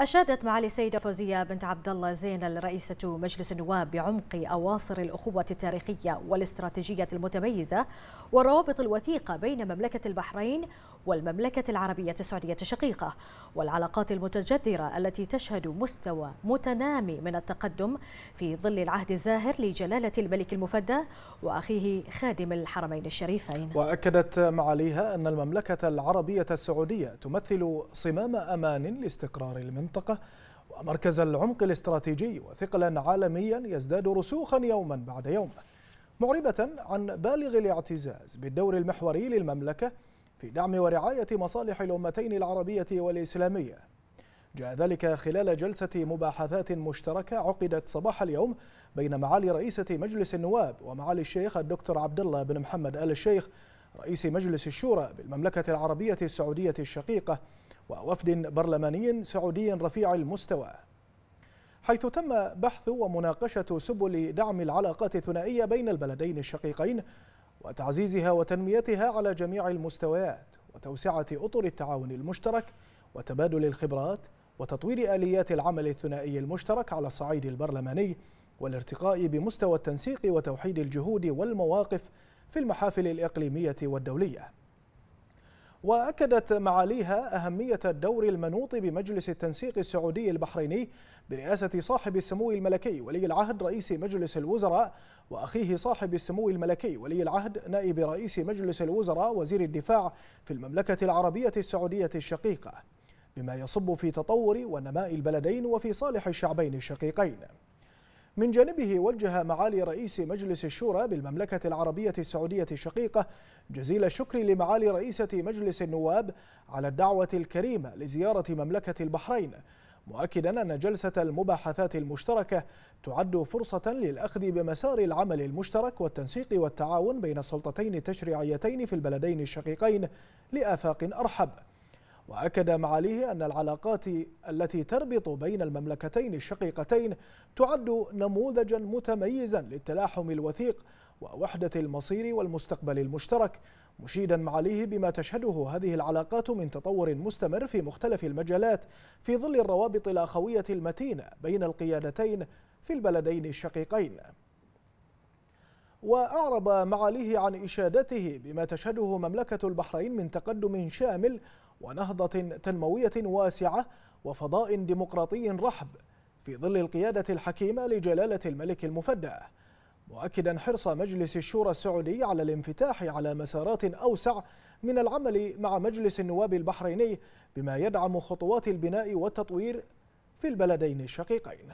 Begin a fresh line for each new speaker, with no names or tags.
أشادت معالي السيدة فوزية بنت عبد الله زين رئيسة مجلس النواب بعمق أواصر الأخوة التاريخية والاستراتيجية المتميزة والروابط الوثيقة بين مملكة البحرين والمملكة العربية السعودية الشقيقة والعلاقات المتجذرة التي تشهد مستوى متنامي من التقدم في ظل العهد الزاهر لجلالة الملك المفدى وأخيه خادم الحرمين الشريفين
وأكدت معاليها أن المملكة العربية السعودية تمثل صمام أمان لاستقرار المنطقة ومركز العمق الاستراتيجي وثقلا عالميا يزداد رسوخا يوما بعد يوم معربة عن بالغ الاعتزاز بالدور المحوري للمملكة في دعم ورعاية مصالح الأمتين العربية والإسلامية جاء ذلك خلال جلسة مباحثات مشتركة عقدت صباح اليوم بين معالي رئيسة مجلس النواب ومعالي الشيخ الدكتور عبد الله بن محمد آل الشيخ رئيس مجلس الشورى بالمملكة العربية السعودية الشقيقة ووفد برلماني سعودي رفيع المستوى حيث تم بحث ومناقشة سبل دعم العلاقات الثنائية بين البلدين الشقيقين وتعزيزها وتنميتها على جميع المستويات وتوسعة أطر التعاون المشترك وتبادل الخبرات وتطوير آليات العمل الثنائي المشترك على الصعيد البرلماني والارتقاء بمستوى التنسيق وتوحيد الجهود والمواقف في المحافل الإقليمية والدولية وأكدت معاليها أهمية الدور المنوط بمجلس التنسيق السعودي البحريني برئاسة صاحب السمو الملكي ولي العهد رئيس مجلس الوزراء وأخيه صاحب السمو الملكي ولي العهد نائب رئيس مجلس الوزراء وزير الدفاع في المملكة العربية السعودية الشقيقة بما يصب في تطور ونماء البلدين وفي صالح الشعبين الشقيقين من جانبه وجه معالي رئيس مجلس الشورى بالمملكة العربية السعودية الشقيقة جزيل الشكر لمعالي رئيسة مجلس النواب على الدعوة الكريمة لزيارة مملكة البحرين مؤكدا أن جلسة المباحثات المشتركة تعد فرصة للأخذ بمسار العمل المشترك والتنسيق والتعاون بين السلطتين التشريعيتين في البلدين الشقيقين لآفاق أرحب وأكد معاليه أن العلاقات التي تربط بين المملكتين الشقيقتين تعد نموذجا متميزا للتلاحم الوثيق ووحدة المصير والمستقبل المشترك مشيدا معاليه بما تشهده هذه العلاقات من تطور مستمر في مختلف المجالات في ظل الروابط الأخوية المتينة بين القيادتين في البلدين الشقيقين وأعرب معاليه عن إشادته بما تشهده مملكة البحرين من تقدم شامل ونهضة تنموية واسعة وفضاء ديمقراطي رحب في ظل القيادة الحكيمة لجلالة الملك المفدى مؤكدا حرص مجلس الشورى السعودي على الانفتاح على مسارات أوسع من العمل مع مجلس النواب البحريني بما يدعم خطوات البناء والتطوير في البلدين الشقيقين